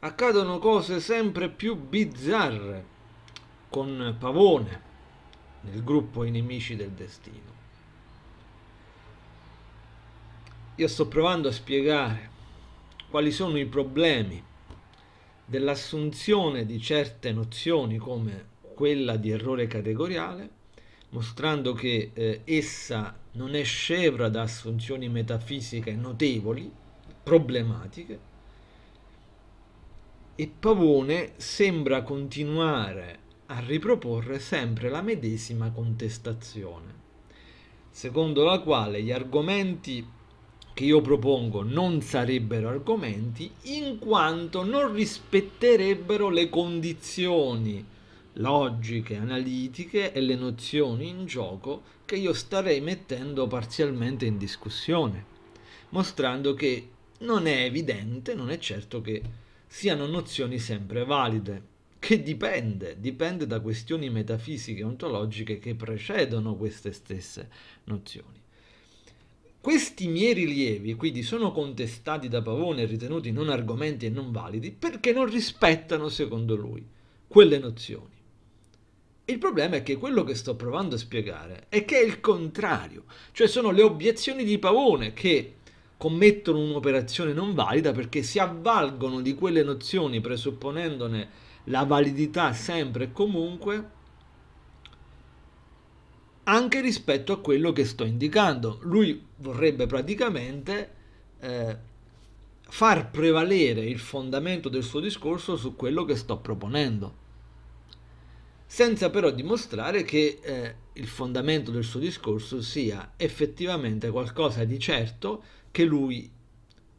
accadono cose sempre più bizzarre con Pavone nel gruppo I nemici del destino. Io sto provando a spiegare quali sono i problemi dell'assunzione di certe nozioni come quella di errore categoriale, mostrando che eh, essa non è scevra da assunzioni metafisiche notevoli, problematiche, e Pavone sembra continuare a riproporre sempre la medesima contestazione, secondo la quale gli argomenti che io propongo non sarebbero argomenti in quanto non rispetterebbero le condizioni logiche, analitiche e le nozioni in gioco che io starei mettendo parzialmente in discussione, mostrando che non è evidente, non è certo che siano nozioni sempre valide, che dipende, dipende da questioni metafisiche e ontologiche che precedono queste stesse nozioni. Questi miei rilievi, quindi, sono contestati da Pavone e ritenuti non argomenti e non validi perché non rispettano, secondo lui, quelle nozioni. Il problema è che quello che sto provando a spiegare è che è il contrario, cioè sono le obiezioni di Pavone che commettono un'operazione non valida perché si avvalgono di quelle nozioni presupponendone la validità sempre e comunque anche rispetto a quello che sto indicando. Lui vorrebbe praticamente eh, far prevalere il fondamento del suo discorso su quello che sto proponendo, senza però dimostrare che eh, il fondamento del suo discorso sia effettivamente qualcosa di certo, che lui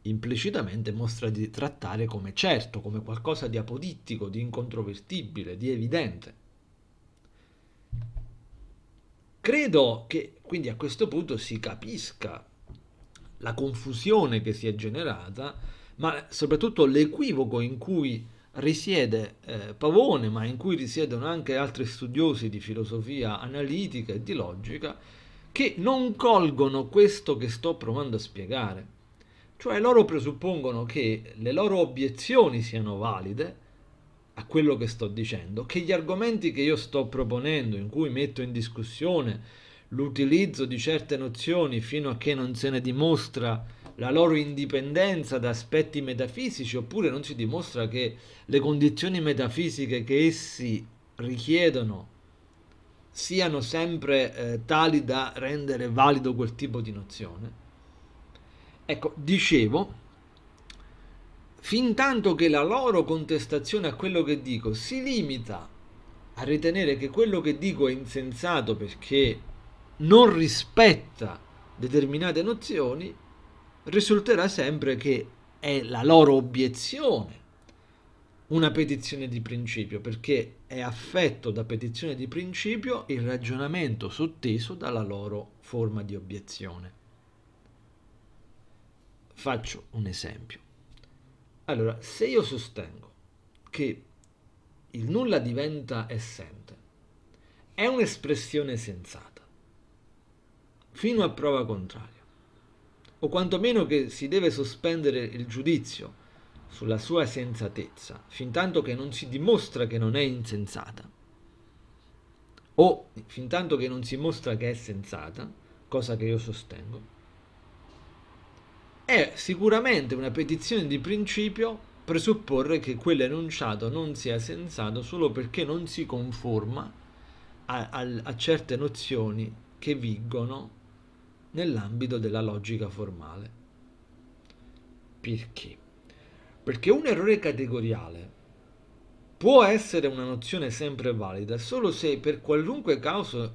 implicitamente mostra di trattare come certo, come qualcosa di apodittico, di incontrovertibile, di evidente. Credo che quindi a questo punto si capisca la confusione che si è generata, ma soprattutto l'equivoco in cui risiede eh, Pavone, ma in cui risiedono anche altri studiosi di filosofia analitica e di logica, che non colgono questo che sto provando a spiegare. Cioè loro presuppongono che le loro obiezioni siano valide a quello che sto dicendo, che gli argomenti che io sto proponendo, in cui metto in discussione l'utilizzo di certe nozioni fino a che non se ne dimostra la loro indipendenza da aspetti metafisici, oppure non si dimostra che le condizioni metafisiche che essi richiedono siano sempre eh, tali da rendere valido quel tipo di nozione. Ecco, dicevo, fin tanto che la loro contestazione a quello che dico si limita a ritenere che quello che dico è insensato perché non rispetta determinate nozioni, risulterà sempre che è la loro obiezione una petizione di principio, perché è affetto da petizione di principio il ragionamento sotteso dalla loro forma di obiezione. Faccio un esempio. Allora, se io sostengo che il nulla diventa essente, è un'espressione sensata, fino a prova contraria, o quantomeno che si deve sospendere il giudizio sulla sua sensatezza, fin tanto che non si dimostra che non è insensata, o fin tanto che non si mostra che è sensata, cosa che io sostengo, è sicuramente una petizione di principio presupporre che quell'enunciato non sia sensato solo perché non si conforma a, a, a certe nozioni che vigono nell'ambito della logica formale. Perché? Perché un errore categoriale può essere una nozione sempre valida solo se per qualunque caso,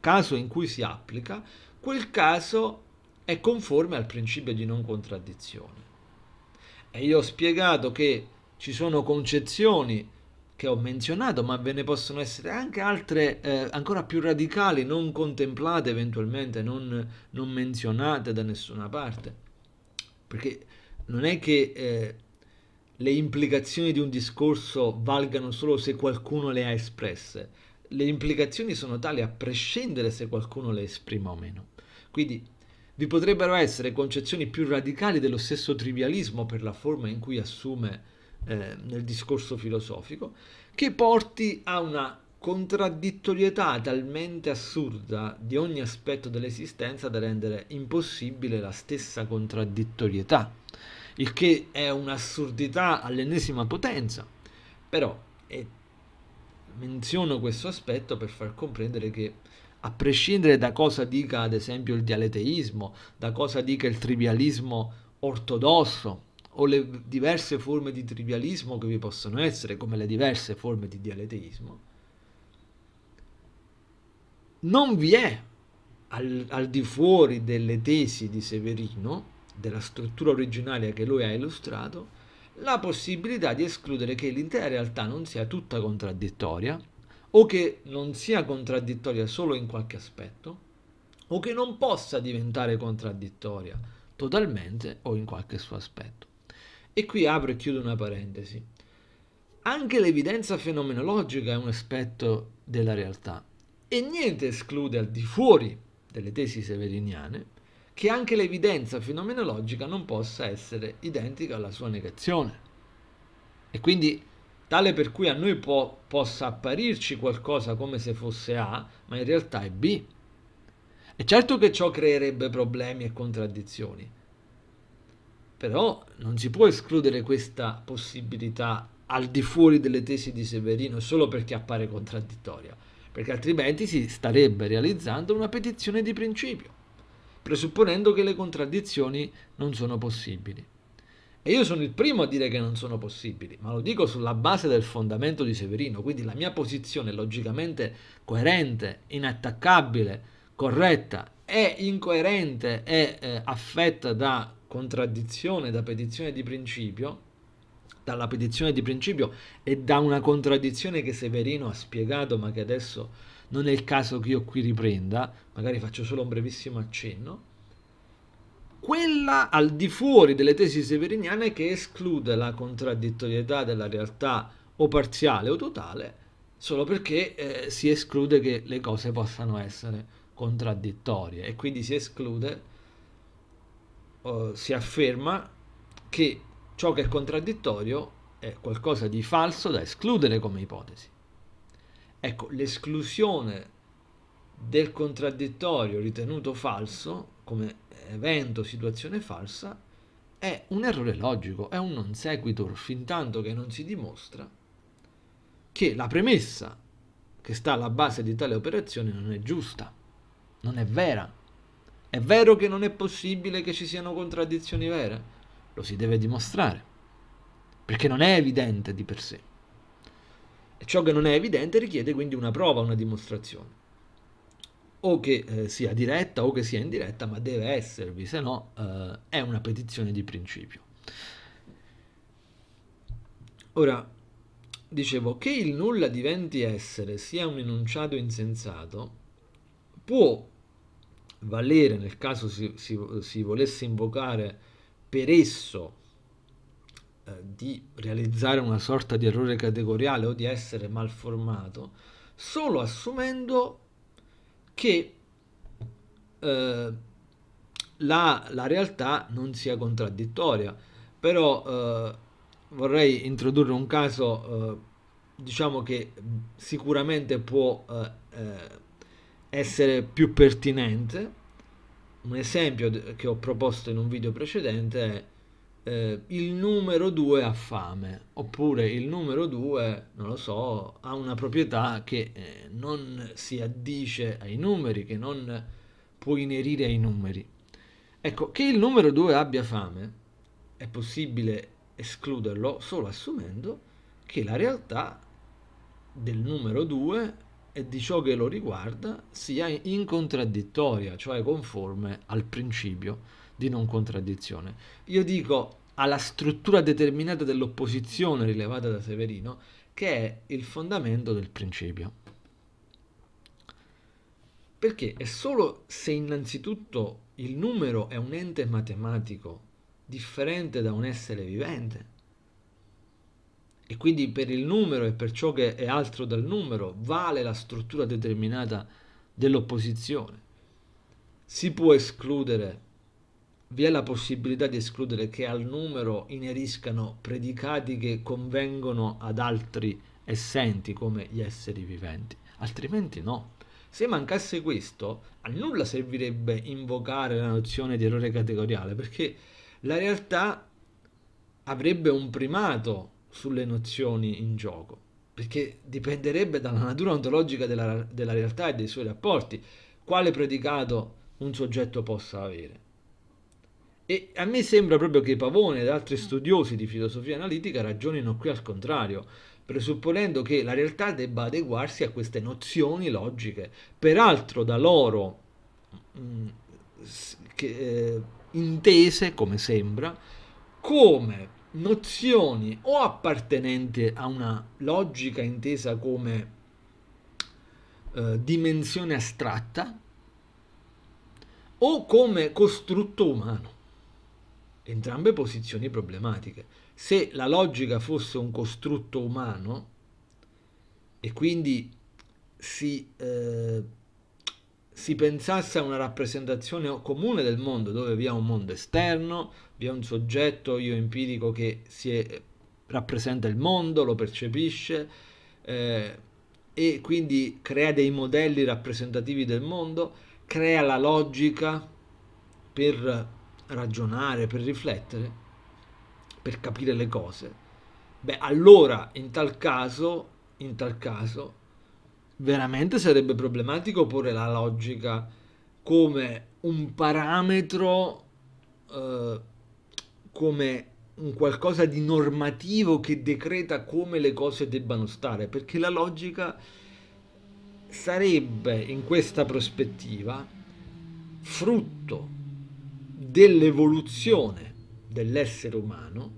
caso in cui si applica, quel caso è conforme al principio di non contraddizione. E io ho spiegato che ci sono concezioni che ho menzionato, ma ve ne possono essere anche altre eh, ancora più radicali, non contemplate eventualmente, non, non, menzionate da nessuna parte. Perché non è che eh, le implicazioni di un discorso valgano solo se qualcuno le ha espresse. Le implicazioni sono tali a prescindere se qualcuno le esprima o meno. Quindi vi potrebbero essere concezioni più radicali dello stesso trivialismo per la forma in cui assume eh, nel discorso filosofico, che porti a una contraddittorietà talmente assurda di ogni aspetto dell'esistenza da rendere impossibile la stessa contraddittorietà il che è un'assurdità all'ennesima potenza, però eh, menziono questo aspetto per far comprendere che a prescindere da cosa dica ad esempio il dialeteismo, da cosa dica il trivialismo ortodosso o le diverse forme di trivialismo che vi possono essere, come le diverse forme di dialeteismo, non vi è al, al di fuori delle tesi di Severino della struttura originaria che lui ha illustrato, la possibilità di escludere che l'intera realtà non sia tutta contraddittoria, o che non sia contraddittoria solo in qualche aspetto, o che non possa diventare contraddittoria totalmente o in qualche suo aspetto. E qui apro e chiudo una parentesi. Anche l'evidenza fenomenologica è un aspetto della realtà e niente esclude al di fuori delle tesi severiniane che anche l'evidenza fenomenologica non possa essere identica alla sua negazione. E quindi tale per cui a noi può, possa apparirci qualcosa come se fosse A, ma in realtà è B. E certo che ciò creerebbe problemi e contraddizioni, però non si può escludere questa possibilità al di fuori delle tesi di Severino solo perché appare contraddittoria, perché altrimenti si starebbe realizzando una petizione di principio presupponendo che le contraddizioni non sono possibili. E io sono il primo a dire che non sono possibili, ma lo dico sulla base del fondamento di Severino, quindi la mia posizione logicamente coerente, inattaccabile, corretta è incoerente è eh, affetta da contraddizione, da petizione di principio, dalla petizione di principio e da una contraddizione che Severino ha spiegato ma che adesso non è il caso che io qui riprenda, magari faccio solo un brevissimo accenno, quella al di fuori delle tesi severiniane che esclude la contraddittorietà della realtà o parziale o totale, solo perché eh, si esclude che le cose possano essere contraddittorie e quindi si esclude, eh, si afferma che ciò che è contraddittorio è qualcosa di falso da escludere come ipotesi. Ecco, l'esclusione del contraddittorio ritenuto falso come evento, situazione falsa, è un errore logico, è un non sequitur, fin tanto che non si dimostra che la premessa che sta alla base di tale operazione non è giusta, non è vera. È vero che non è possibile che ci siano contraddizioni vere, lo si deve dimostrare, perché non è evidente di per sé. Ciò che non è evidente richiede quindi una prova, una dimostrazione, o che eh, sia diretta o che sia indiretta, ma deve esservi, se no eh, è una petizione di principio. Ora, dicevo, che il nulla diventi essere sia un enunciato insensato, può valere nel caso si, si, si volesse invocare per esso eh, di realizzare una sorta di errore categoriale o di essere malformato solo assumendo che eh, la, la, realtà non sia contraddittoria. Però eh, vorrei introdurre un caso, eh, diciamo che sicuramente può eh, eh, essere più pertinente. Un esempio che ho proposto in un video precedente è eh, il numero 2 ha fame, oppure il numero 2, non lo so, ha una proprietà che eh, non si addice ai numeri, che non può inerire ai numeri. Ecco, che il numero 2 abbia fame è possibile escluderlo solo assumendo che la realtà del numero 2 e di ciò che lo riguarda sia in contraddittoria, cioè conforme al principio di non contraddizione. Io dico alla struttura determinata dell'opposizione rilevata da Severino, che è il fondamento del principio. Perché è solo se innanzitutto il numero è un ente matematico differente da un essere vivente, e quindi per il numero e per ciò che è altro dal numero vale la struttura determinata dell'opposizione. Si può escludere vi è la possibilità di escludere che al numero ineriscano predicati che convengono ad altri essenti come gli esseri viventi, altrimenti no. Se mancasse questo, a nulla servirebbe invocare la nozione di errore categoriale, perché la realtà avrebbe un primato sulle nozioni in gioco, perché dipenderebbe dalla natura ontologica della, della realtà e dei suoi rapporti, quale predicato un soggetto possa avere. E a me sembra proprio che Pavone ed altri studiosi di filosofia analitica ragionino qui al contrario, presupponendo che la realtà debba adeguarsi a queste nozioni logiche, peraltro da loro mm, che, eh, intese, come sembra, come nozioni o appartenenti a una logica intesa come eh, dimensione astratta o come costrutto umano. Entrambe posizioni problematiche. Se la logica fosse un costrutto umano e quindi si, eh, si pensasse a una rappresentazione comune del mondo, dove vi è un mondo esterno, vi è un soggetto io empirico che è, rappresenta il mondo, lo percepisce eh, e quindi crea dei modelli rappresentativi del mondo, crea la logica per ragionare, per riflettere, per capire le cose, beh, allora in tal caso, in tal caso, veramente sarebbe problematico porre la logica come un parametro, eh, come un qualcosa di normativo che decreta come le cose debbano stare, perché la logica sarebbe in questa prospettiva frutto dell'evoluzione dell'essere umano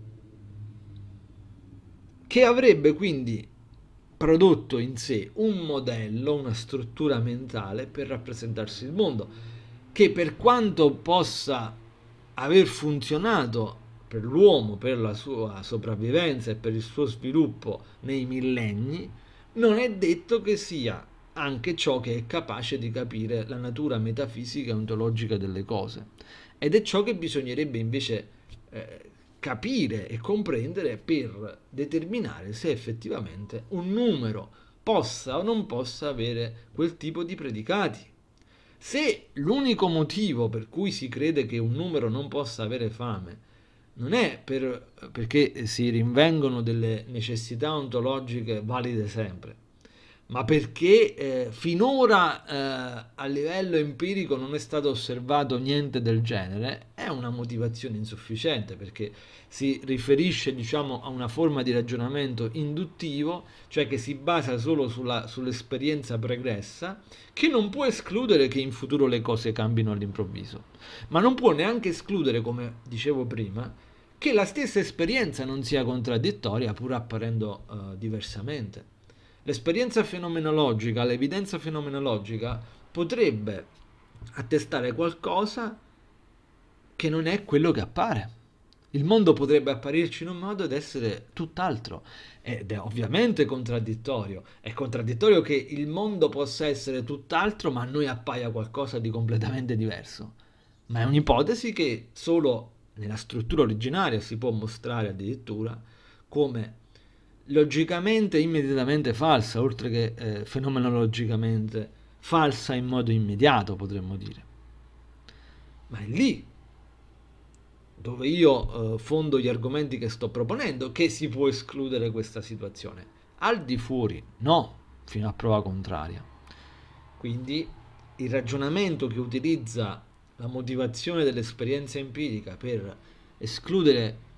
che avrebbe quindi prodotto in sé un modello, una struttura mentale per rappresentarsi il mondo, che per quanto possa aver funzionato per l'uomo, per la sua sopravvivenza e per il suo sviluppo nei millenni, non è detto che sia anche ciò che è capace di capire la natura metafisica e ontologica delle cose. Ed è ciò che bisognerebbe invece eh, capire e comprendere per determinare se effettivamente un numero possa o non possa avere quel tipo di predicati. Se l'unico motivo per cui si crede che un numero non possa avere fame non è per, perché si rinvengono delle necessità ontologiche valide sempre, ma perché eh, finora eh, a livello empirico non è stato osservato niente del genere, è una motivazione insufficiente perché si riferisce diciamo, a una forma di ragionamento induttivo, cioè che si basa solo sulla, sull'esperienza pregressa, che non può escludere che in futuro le cose cambino all'improvviso, ma non può neanche escludere, come dicevo prima, che la stessa esperienza non sia contraddittoria pur apparendo eh, diversamente. L'esperienza fenomenologica, l'evidenza fenomenologica potrebbe attestare qualcosa che non è quello che appare. Il mondo potrebbe apparirci in un modo ed essere tutt'altro. Ed è ovviamente contraddittorio. È contraddittorio che il mondo possa essere tutt'altro, ma a noi appaia qualcosa di completamente diverso. Ma è un'ipotesi che solo nella struttura originaria si può mostrare addirittura come logicamente immediatamente falsa, oltre che eh, fenomenologicamente falsa in modo immediato, potremmo dire. Ma è lì dove io eh, fondo gli argomenti che sto proponendo che si può escludere questa situazione. Al di fuori, no, fino a prova contraria. Quindi il ragionamento che utilizza la motivazione dell'esperienza empirica per escludere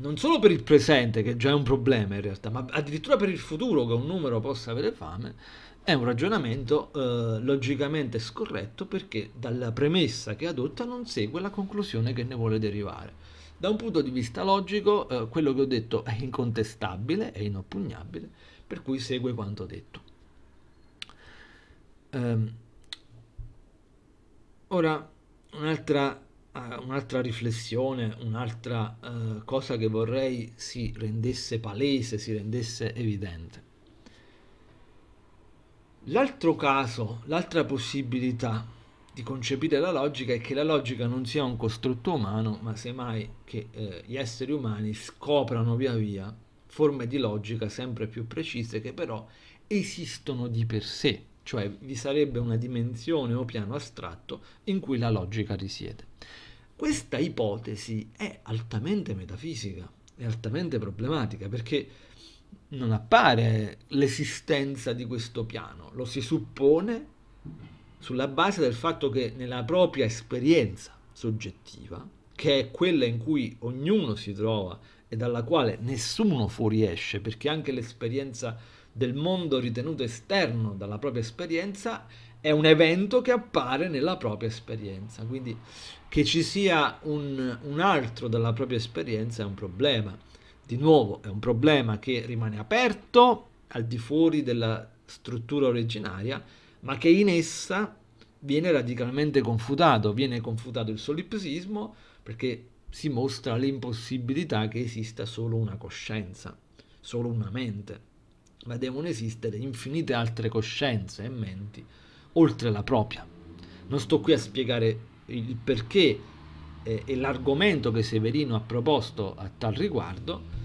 non solo per il presente, che già è un problema in realtà, ma addirittura per il futuro che un numero possa avere fame, è un ragionamento eh, logicamente scorretto perché dalla premessa che adotta non segue la conclusione che ne vuole derivare. Da un punto di vista logico, eh, quello che ho detto è incontestabile, è inoppugnabile, per cui segue quanto detto. Ehm, ora, un'altra Ah, un'altra riflessione, un'altra uh, cosa che vorrei si rendesse palese, si rendesse evidente. L'altro caso, l'altra possibilità di concepire la logica è che la logica non sia un costrutto umano, ma semmai che eh, gli esseri umani scoprano via via forme di logica sempre più precise che però esistono di per sé, cioè vi sarebbe una dimensione o piano astratto in cui la logica risiede. Questa ipotesi è altamente metafisica, è altamente problematica perché non appare l'esistenza di questo piano, lo si suppone sulla base del fatto che nella propria esperienza soggettiva, che è quella in cui ognuno si trova e dalla quale nessuno fuoriesce, perché anche l'esperienza del mondo ritenuto esterno dalla propria esperienza è un evento che appare nella propria esperienza, quindi che ci sia un, un altro dalla propria esperienza è un problema. Di nuovo, è un problema che rimane aperto al di fuori della struttura originaria, ma che in essa viene radicalmente confutato, viene confutato il solipsismo perché si mostra l'impossibilità che esista solo una coscienza, solo una mente, ma devono esistere infinite altre coscienze e menti oltre la propria. Non sto qui a spiegare il perché eh, e l'argomento che Severino ha proposto a tal riguardo,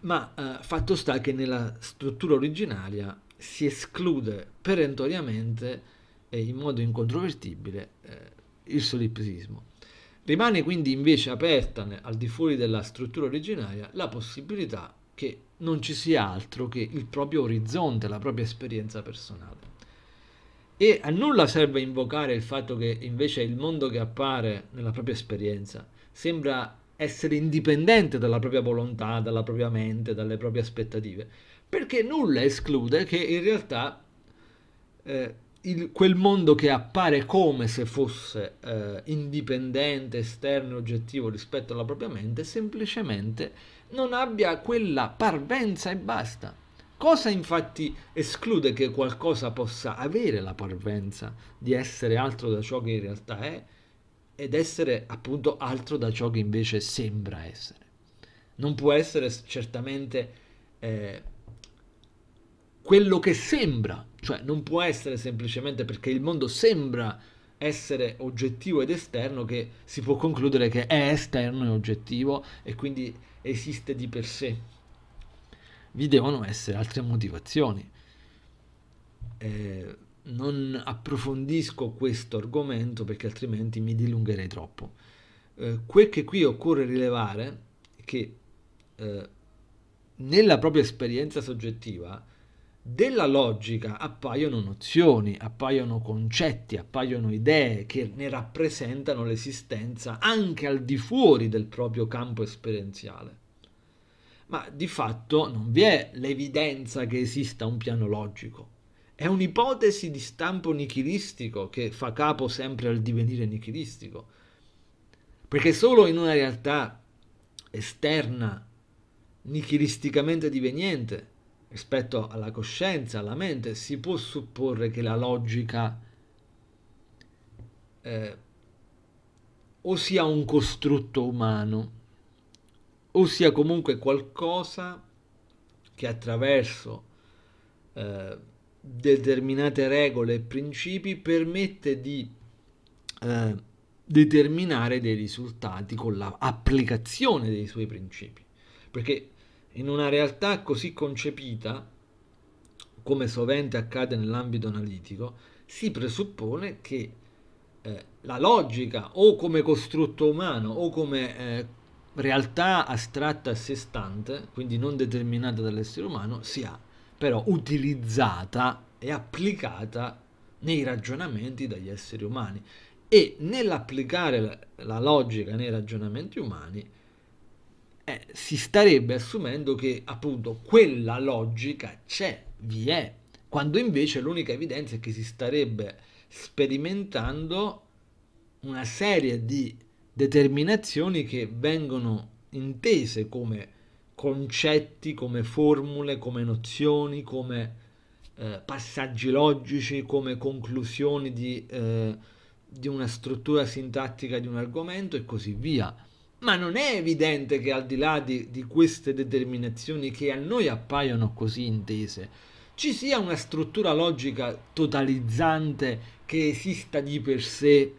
ma eh, fatto sta che nella struttura originaria si esclude perentoriamente e in modo incontrovertibile eh, il solipsismo. Rimane quindi invece aperta al di fuori della struttura originaria la possibilità che non ci sia altro che il proprio orizzonte, la propria esperienza personale. E a nulla serve invocare il fatto che invece il mondo che appare nella propria esperienza sembra essere indipendente dalla propria volontà, dalla propria mente, dalle proprie aspettative, perché nulla esclude che in realtà eh, il, quel mondo che appare come se fosse eh, indipendente, esterno, e oggettivo rispetto alla propria mente, semplicemente non abbia quella parvenza e basta. Cosa infatti esclude che qualcosa possa avere la parvenza di essere altro da ciò che in realtà è ed essere appunto altro da ciò che invece sembra essere? Non può essere certamente eh, quello che sembra, cioè non può essere semplicemente perché il mondo sembra essere oggettivo ed esterno che si può concludere che è esterno e oggettivo e quindi esiste di per sé vi devono essere altre motivazioni. Eh, non approfondisco questo argomento perché altrimenti mi dilungherei troppo. Eh, quel che qui occorre rilevare è che eh, nella propria esperienza soggettiva della logica appaiono nozioni, appaiono concetti, appaiono idee che ne rappresentano l'esistenza anche al di fuori del proprio campo esperienziale ma di fatto non vi è l'evidenza che esista un piano logico. È un'ipotesi di stampo nichilistico che fa capo sempre al divenire nichilistico. Perché solo in una realtà esterna, nichilisticamente diveniente, rispetto alla coscienza, alla mente, si può supporre che la logica eh, o sia un costrutto umano ossia comunque qualcosa che attraverso eh, determinate regole e principi permette di eh, determinare dei risultati con l'applicazione dei suoi principi. Perché in una realtà così concepita, come sovente accade nell'ambito analitico, si presuppone che eh, la logica o come costrutto umano o come eh, realtà astratta a sé stante, quindi non determinata dall'essere umano, sia però utilizzata e applicata nei ragionamenti dagli esseri umani e nell'applicare la, logica nei ragionamenti umani eh, si starebbe assumendo che appunto quella logica c'è, vi è, quando invece l'unica evidenza è che si starebbe sperimentando una serie di determinazioni che vengono intese come concetti, come formule, come nozioni, come eh, passaggi logici, come conclusioni di, eh, di una struttura sintattica di un argomento e così via. Ma non è evidente che al di là di, di queste determinazioni che a noi appaiono così intese, ci sia una struttura logica totalizzante che esista di per sé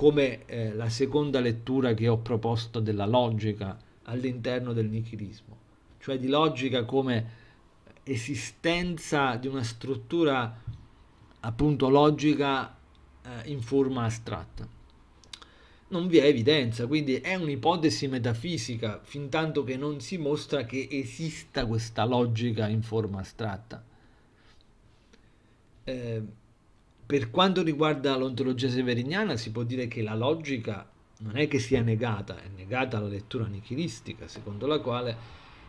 come eh, la seconda lettura che ho proposto della logica all'interno del nichilismo, cioè di logica come esistenza di una struttura appunto logica eh, in forma astratta. Non vi è evidenza, quindi è un'ipotesi metafisica fin tanto che non si mostra che esista questa logica in forma astratta. Eh, per quanto riguarda l'ontologia severiniana, si può dire che la logica non è che sia negata, è negata la lettura nichilistica, secondo la quale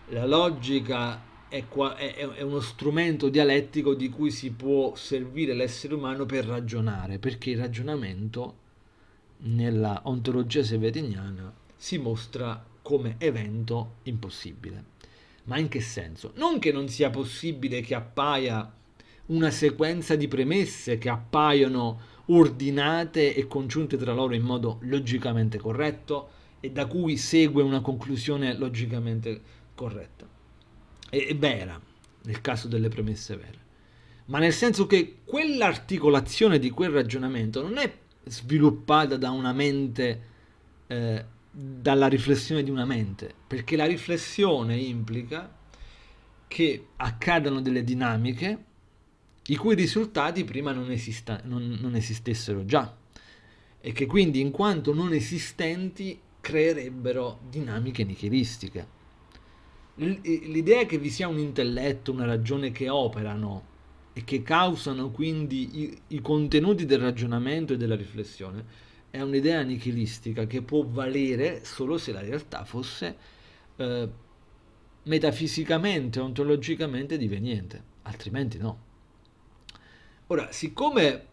la logica è, qua, è, è uno strumento dialettico di cui si può servire l'essere umano per ragionare, perché il ragionamento nella ontologia severiniana si mostra come evento impossibile. Ma in che senso? Non che non sia possibile che appaia una sequenza di premesse che appaiono ordinate e congiunte tra loro in modo logicamente corretto e da cui segue una conclusione logicamente corretta. E, vera, nel caso delle premesse vere. Ma nel senso che quell'articolazione di quel ragionamento non è sviluppata da una mente, eh, dalla riflessione di una mente, perché la riflessione implica che accadano delle dinamiche i cui risultati prima non, esista- non, non esistessero già e che quindi in quanto non esistenti creerebbero dinamiche nichilistiche. L'idea che vi sia un intelletto, una ragione che operano e che causano quindi i, i, contenuti del ragionamento e della riflessione è un'idea nichilistica che può valere solo se la realtà fosse eh, metafisicamente, ontologicamente diveniente, altrimenti no. Ora, siccome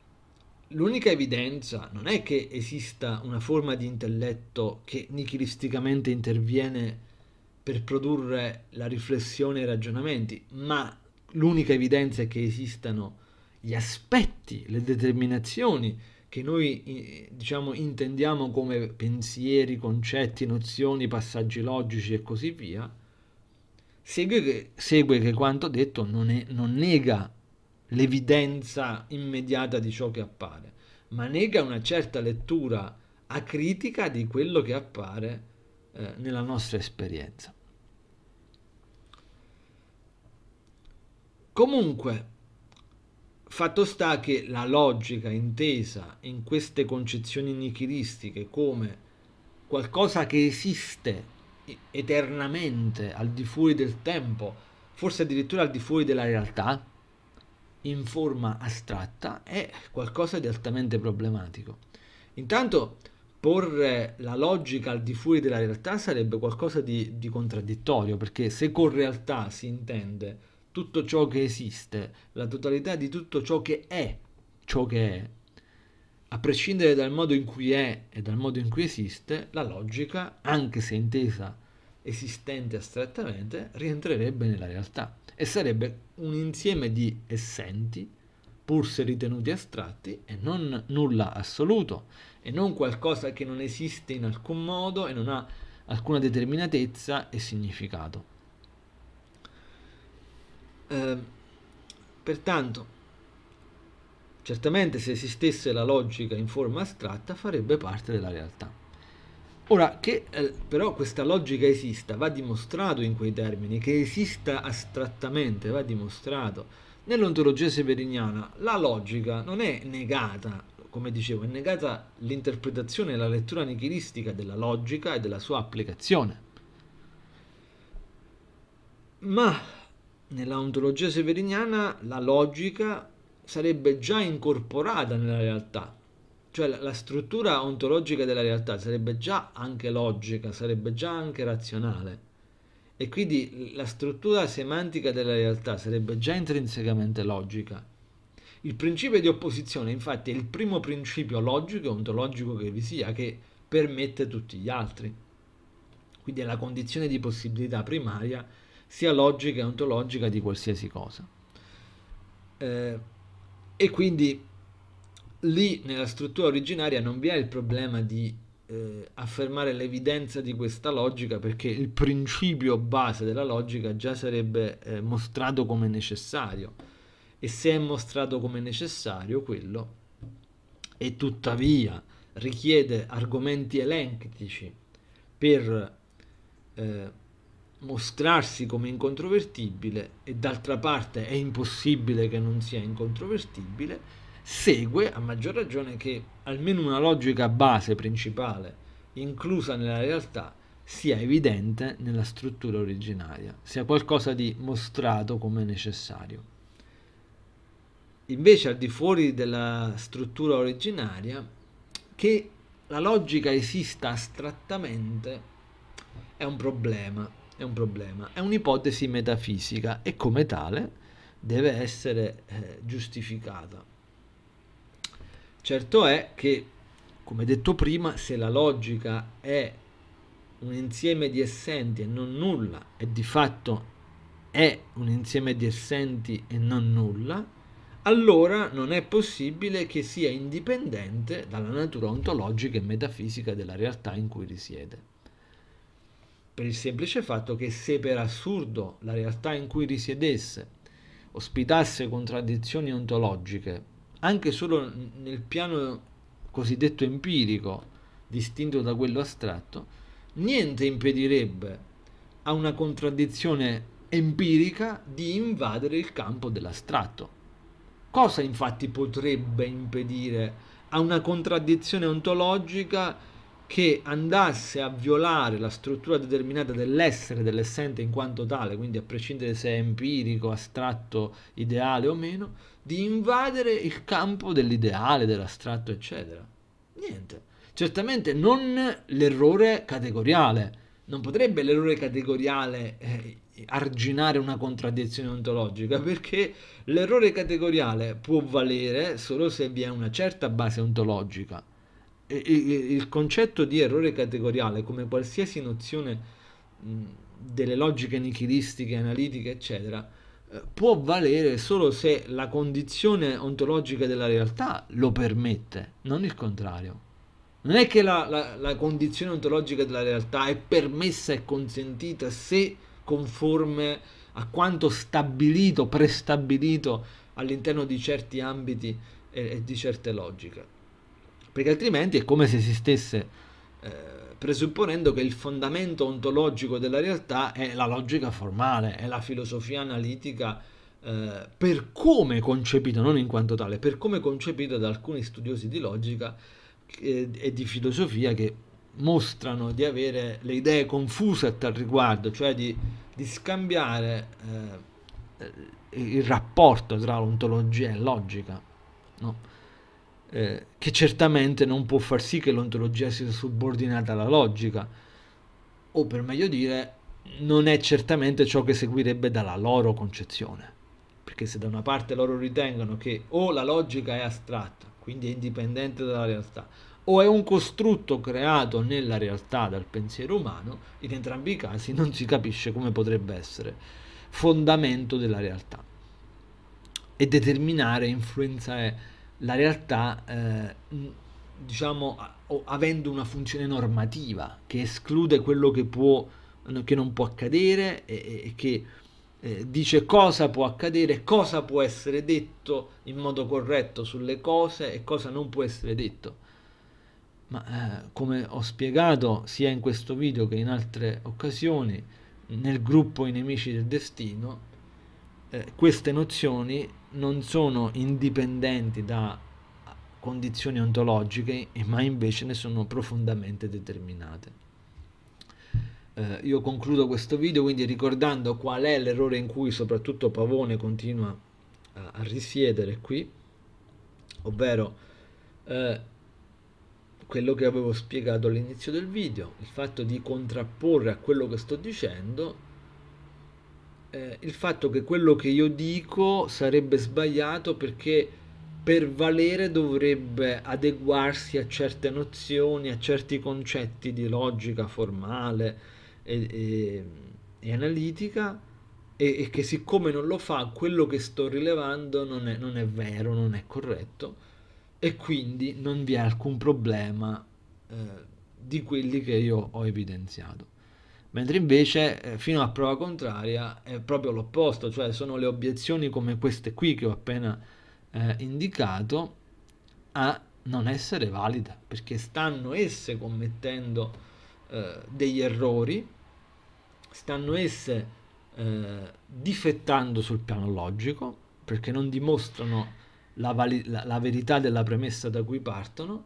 l'unica evidenza non è che esista una forma di intelletto che nichilisticamente interviene per produrre la riflessione e i ragionamenti, ma l'unica evidenza è che esistano gli aspetti, le determinazioni che noi diciamo intendiamo come pensieri, concetti, nozioni, passaggi logici e così via, segue che, segue che quanto detto non, è, non nega l'evidenza immediata di ciò che appare, ma nega una certa lettura acritica di quello che appare eh, nella nostra esperienza. Comunque, fatto sta che la logica intesa in queste concezioni nichilistiche come qualcosa che esiste eternamente al di fuori del tempo, forse addirittura al di fuori della realtà, in forma astratta è qualcosa di altamente problematico. Intanto porre la logica al di fuori della realtà sarebbe qualcosa di, di contraddittorio, perché se con realtà si intende tutto ciò che esiste, la totalità di tutto ciò che è, ciò che è, a prescindere dal modo in cui è e dal modo in cui esiste, la logica, anche se intesa esistente astrattamente, rientrerebbe nella realtà e sarebbe un insieme di essenti, pur se ritenuti astratti, e non nulla assoluto, e non qualcosa che non esiste in alcun modo e non ha alcuna determinatezza e significato. Eh, pertanto, certamente se esistesse la logica in forma astratta farebbe parte della realtà. Ora, che eh, però questa logica esista, va dimostrato in quei termini, che esista astrattamente, va dimostrato. Nell'ontologia severiniana la logica non è negata, come dicevo, è negata l'interpretazione e la lettura nichilistica della logica e della sua applicazione. Ma nella ontologia severiniana la logica sarebbe già incorporata nella realtà, cioè la, la struttura ontologica della realtà sarebbe già anche logica, sarebbe già anche razionale. E quindi la struttura semantica della realtà sarebbe già intrinsecamente logica. Il principio di opposizione, infatti, è il primo principio logico e ontologico che vi sia, che permette tutti gli altri. Quindi è la condizione di possibilità primaria, sia logica e ontologica, di qualsiasi cosa. Eh, e quindi lì nella struttura originaria non vi è il problema di eh, affermare l'evidenza di questa logica perché il principio base della logica già sarebbe eh, mostrato come necessario e se è mostrato come necessario quello e tuttavia richiede argomenti elenchici per eh, mostrarsi come incontrovertibile e d'altra parte è impossibile che non sia incontrovertibile segue a maggior ragione che almeno una logica base principale inclusa nella realtà sia evidente nella struttura originaria, sia qualcosa di mostrato come necessario. Invece al di fuori della struttura originaria, che la logica esista astrattamente è un problema, è un problema, è un'ipotesi metafisica e come tale deve essere eh, giustificata. Certo è che, come detto prima, se la logica è un insieme di essenti e non nulla, e di fatto è un insieme di essenti e non nulla, allora non è possibile che sia indipendente dalla natura ontologica e metafisica della realtà in cui risiede. Per il semplice fatto che se per assurdo la realtà in cui risiedesse ospitasse contraddizioni ontologiche anche solo nel piano cosiddetto empirico, distinto da quello astratto, niente impedirebbe a una contraddizione empirica di invadere il campo dell'astratto. Cosa infatti potrebbe impedire a una contraddizione ontologica che andasse a violare la struttura determinata dell'essere dell'essente in quanto tale, quindi a prescindere se è empirico, astratto, ideale o meno, di invadere il campo dell'ideale, dell'astratto, eccetera. Niente. Certamente non l'errore categoriale. Non potrebbe l'errore categoriale eh, arginare una contraddizione ontologica, perché l'errore categoriale può valere solo se vi è una certa base ontologica il concetto di errore categoriale, come qualsiasi nozione delle logiche nichilistiche, analitiche, eccetera, eh, può valere solo se la condizione ontologica della realtà lo permette, non il contrario. Non è che la, la, la condizione ontologica della realtà è permessa e consentita se conforme a quanto stabilito, prestabilito all'interno di certi ambiti e, e di certe logiche perché altrimenti è come se si stesse eh, presupponendo che il fondamento ontologico della realtà è la logica formale, è la filosofia analitica eh, per come concepita, non in quanto tale, per come concepita da alcuni studiosi di logica eh, e di filosofia che mostrano di avere le idee confuse a tal riguardo, cioè di, di scambiare eh, il rapporto tra ontologia e logica. No? eh, che certamente non può far sì che l'ontologia sia subordinata alla logica, o per meglio dire, non è certamente ciò che seguirebbe dalla loro concezione. Perché se da una parte loro ritengono che o la logica è astratta, quindi è indipendente dalla realtà, o è un costrutto creato nella realtà dal pensiero umano, in entrambi i casi non si capisce come potrebbe essere fondamento della realtà. E determinare influenza la realtà, eh, diciamo, avendo una funzione normativa che esclude quello che, può, che non può accadere e, e che eh, dice cosa può accadere, cosa può essere detto in modo corretto sulle cose e cosa non può essere detto. Ma eh, come ho spiegato sia in questo video che in altre occasioni, nel gruppo I nemici del destino, eh, queste nozioni non sono indipendenti da condizioni ontologiche, ma invece ne sono profondamente determinate. Eh, io concludo questo video quindi ricordando qual è l'errore in cui soprattutto Pavone continua a, a risiedere qui, ovvero eh, quello che avevo spiegato all'inizio del video, il fatto di contrapporre a quello che sto dicendo eh, il fatto che quello che io dico sarebbe sbagliato perché per valere dovrebbe adeguarsi a certe nozioni, a certi concetti di logica formale e, e, e analitica e, e, che siccome non lo fa quello che sto rilevando non è, non è vero, non è corretto e quindi non vi è alcun problema eh, di quelli che io ho evidenziato mentre invece eh, fino a prova contraria è proprio l'opposto, cioè sono le obiezioni come queste qui che ho appena eh, indicato a non essere valide, perché stanno esse commettendo eh, degli errori, stanno esse eh, difettando sul piano logico, perché non dimostrano la, vali- la, la verità della premessa da cui partono,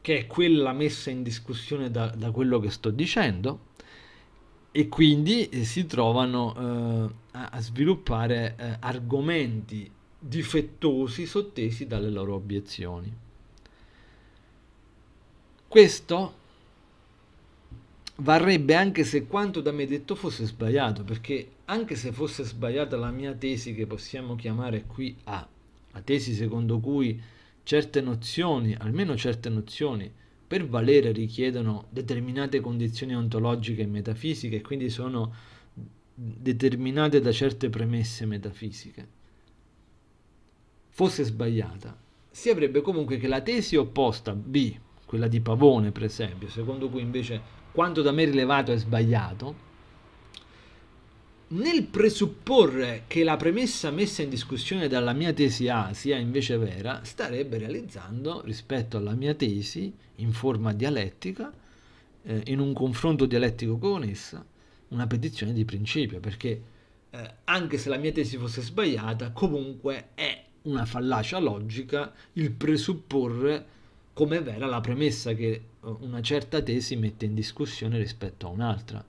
che è quella messa in discussione da, da quello che sto dicendo, e quindi eh, si trovano eh, a sviluppare eh, argomenti difettosi sottesi dalle loro obiezioni. Questo varrebbe anche se quanto da me detto fosse sbagliato, perché anche se fosse sbagliata la mia tesi che possiamo chiamare qui A, la tesi secondo cui certe nozioni, almeno certe nozioni, per valere richiedono determinate condizioni ontologiche e metafisiche e quindi sono determinate da certe premesse metafisiche, fosse sbagliata, si avrebbe comunque che la tesi opposta B, quella di Pavone per esempio, secondo cui invece quanto da me rilevato è sbagliato, nel presupporre che la premessa messa in discussione dalla mia tesi A sia invece vera, starebbe realizzando rispetto alla mia tesi in forma dialettica, eh, in un confronto dialettico con essa, una petizione di principio, perché eh, anche se la mia tesi fosse sbagliata, comunque è una fallacia logica il presupporre come vera la premessa che eh, una certa tesi mette in discussione rispetto a un'altra.